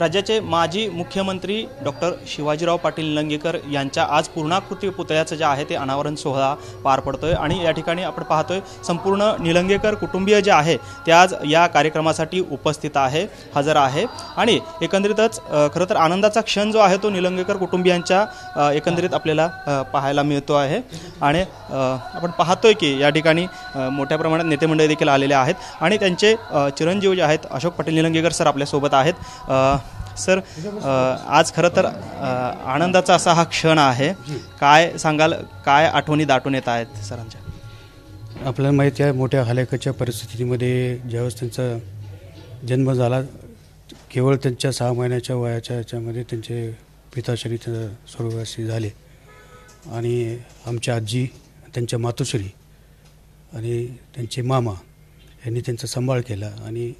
राज्याचे माजी मुख्यमंत्री डॉक्टर शिवाजीराव पाटील निलंगेकर यांच्या आज पूर्णाकृती पुतळ्याचं जे आहे ते अनावरण सोहळा पार पडतोय आणि या ठिकाणी आपण पाहतोय संपूर्ण निलंगेकर कुटुंबीय जे आहे ते आज या कार्यक्रमासाठी उपस्थित आहे हजर आहे आणि एकंदरीतच खरं तर आनंदाचा क्षण जो आहे तो निलंगेकर कुटुंबियांच्या एकंदरीत आपल्याला पाहायला मिळतो आहे आणि आपण पाहतोय की या ठिकाणी मोठ्या प्रमाणात नेतेमंडळी देखील आलेले आहेत आणि त्यांचे चिरंजीव जे आहेत अशोक पाटील निलंगेकर सर आपल्यासोबत आहेत सर आज खरं तर आनंदाचा असा हा क्षण आहे काय सांगाल काय आठवणी दाटून येत आहेत सरांच्या आपल्याला माहिती आहे मोठ्या हलाखीच्या परिस्थितीमध्ये ज्यावेळेस त्यांचा जन्म झाला केवळ त्यांच्या सहा महिन्याच्या वयाच्या याच्यामध्ये त्यांचे पिताश्री स्वर्गवासी झाले आणि आमच्या आजी त्यांच्या मातोश्री आणि त्यांचे मामा यांनी त्यांचा सांभाळ केला आणि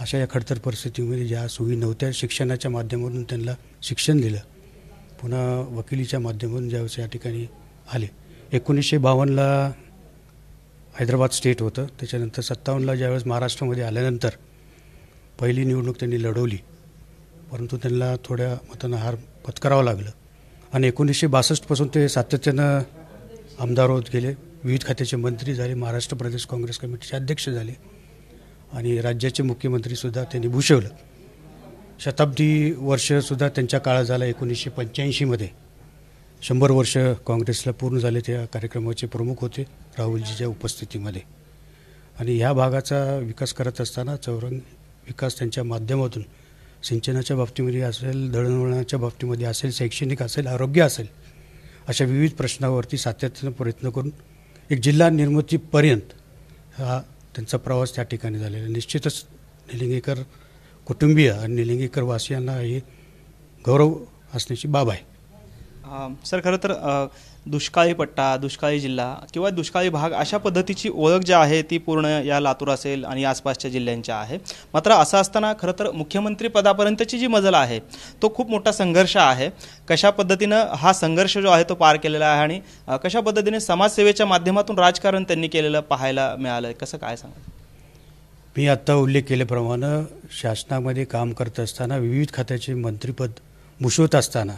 अशा या खडतर परिस्थितीमध्ये ज्या सोयी नव्हत्या शिक्षणाच्या माध्यमातून त्यांना शिक्षण दिलं पुन्हा वकिलीच्या माध्यमातून ज्यावेळेस या ठिकाणी आले एकोणीसशे बावन्नला हैदराबाद स्टेट होतं त्याच्यानंतर सत्तावन्नला ज्यावेळेस महाराष्ट्रामध्ये आल्यानंतर पहिली निवडणूक त्यांनी लढवली परंतु त्यांना थोड्या मतानं हार पत्करावं लागलं आणि एकोणीसशे बासष्टपासून ते सातत्यानं आमदार होत गेले विविध खात्याचे मंत्री झाले महाराष्ट्र प्रदेश काँग्रेस कमिटीचे अध्यक्ष झाले आणि राज्याचे मुख्यमंत्रीसुद्धा त्यांनी भूषवलं शताब्दी वर्षसुद्धा त्यांच्या काळात झाला एकोणीसशे पंच्याऐंशीमध्ये शंभर वर्ष काँग्रेसला पूर्ण झाले त्या कार्यक्रमाचे प्रमुख होते राहुलजीच्या उपस्थितीमध्ये आणि ह्या भागाचा विकास करत असताना चौरंग विकास त्यांच्या माध्यमातून सिंचनाच्या बाबतीमध्ये असेल दळणवळणाच्या बाबतीमध्ये असेल शैक्षणिक असेल आरोग्य असेल अशा विविध प्रश्नावरती सातत्यानं प्रयत्न करून एक जिल्हा निर्मितीपर्यंत हा त्यांचा प्रवास त्या ठिकाणी झालेला निश्चितच निलिंगेकर कुटुंबीय आणि निलिंगेकर वासियांना ही गौरव असण्याची बाब आहे सर खरं तर दुष्काळी पट्टा दुष्काळी जिल्हा किंवा दुष्काळी भाग अशा पद्धतीची ओळख जी आहे ती पूर्ण या लातूर असेल आणि आसपासच्या जिल्ह्यांच्या आहे मात्र असं असताना खरं तर मुख्यमंत्रीपदापर्यंतची जी मजल आहे तो खूप मोठा संघर्ष आहे कशा पद्धतीनं हा संघर्ष जो आहे तो पार केलेला आहे आणि कशा पद्धतीने समाजसेवेच्या माध्यमातून राजकारण त्यांनी केलेलं पाहायला मिळालं आहे कसं काय सांगा मी आत्ता उल्लेख केल्याप्रमाणे शासनामध्ये काम करत असताना विविध खात्याचे मंत्रिपद भूषवत असताना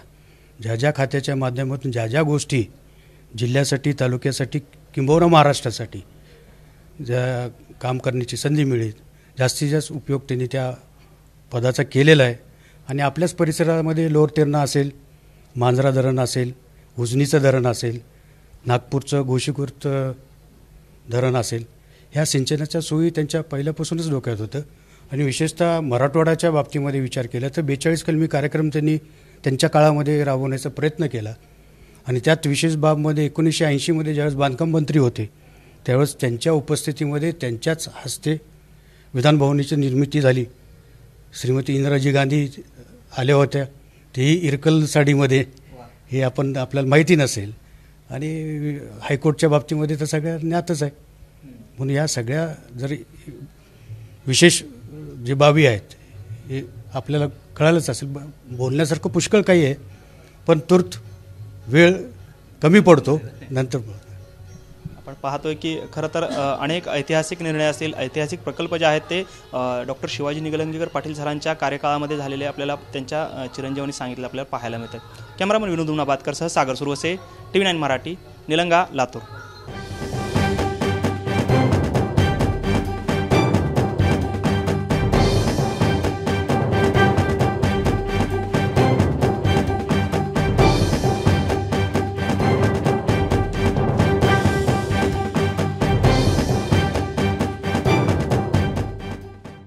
ज्या ज्या खात्याच्या माध्यमातून ज्या ज्या गोष्टी जिल्ह्यासाठी तालुक्यासाठी किंबहुना महाराष्ट्रासाठी ज्या काम करण्याची संधी मिळेल जास्तीत जास्त उपयोग त्यांनी त्या पदाचा केलेला आहे आणि आपल्याच परिसरामध्ये लोअर तेरणा असेल मांजरा धरण असेल उजनीचं धरण असेल नागपूरचं गोशीकुर्त धरण असेल ह्या सिंचनाच्या सोयी त्यांच्या पहिल्यापासूनच डोक्यात होतं आणि विशेषतः मराठवाड्याच्या बाबतीमध्ये विचार केला तर बेचाळीस कलमी कार्यक्रम त्यांनी त्यांच्या काळामध्ये राबवण्याचा प्रयत्न केला आणि त्यात विशेष बाबमध्ये एकोणीसशे ऐंशीमध्ये ज्यावेळेस बांधकाम मंत्री होते त्यावेळेस त्यांच्या उपस्थितीमध्ये त्यांच्याच हस्ते विधानभवनाची निर्मिती झाली श्रीमती इंदिराजी गांधी आल्या होत्या तेही इरकल साडीमध्ये हे आपण आपल्याला माहिती नसेल आणि हायकोर्टच्या बाबतीमध्ये तर सगळ्या ज्ञातच आहे म्हणून या सगळ्या जरी विशेष जे बाबी आहेत हे आपल्याला कळालंच असेल बोलण्यासारखं पुष्कळ काही आहे पण तूर्त वेळ कमी पडतो नंतर आपण पाहतोय की खरं तर अनेक ऐतिहासिक निर्णय असतील ऐतिहासिक प्रकल्प जे आहेत ते डॉक्टर शिवाजी निगलंगीकर पाटील सरांच्या कार्यकाळामध्ये झालेले आपल्याला त्यांच्या चिरंजीवनी सांगितलं आपल्याला पाहायला मिळतात कॅमेरामन विनोद सह सागर सुरू असे T V nine Marathi Nilanga Latur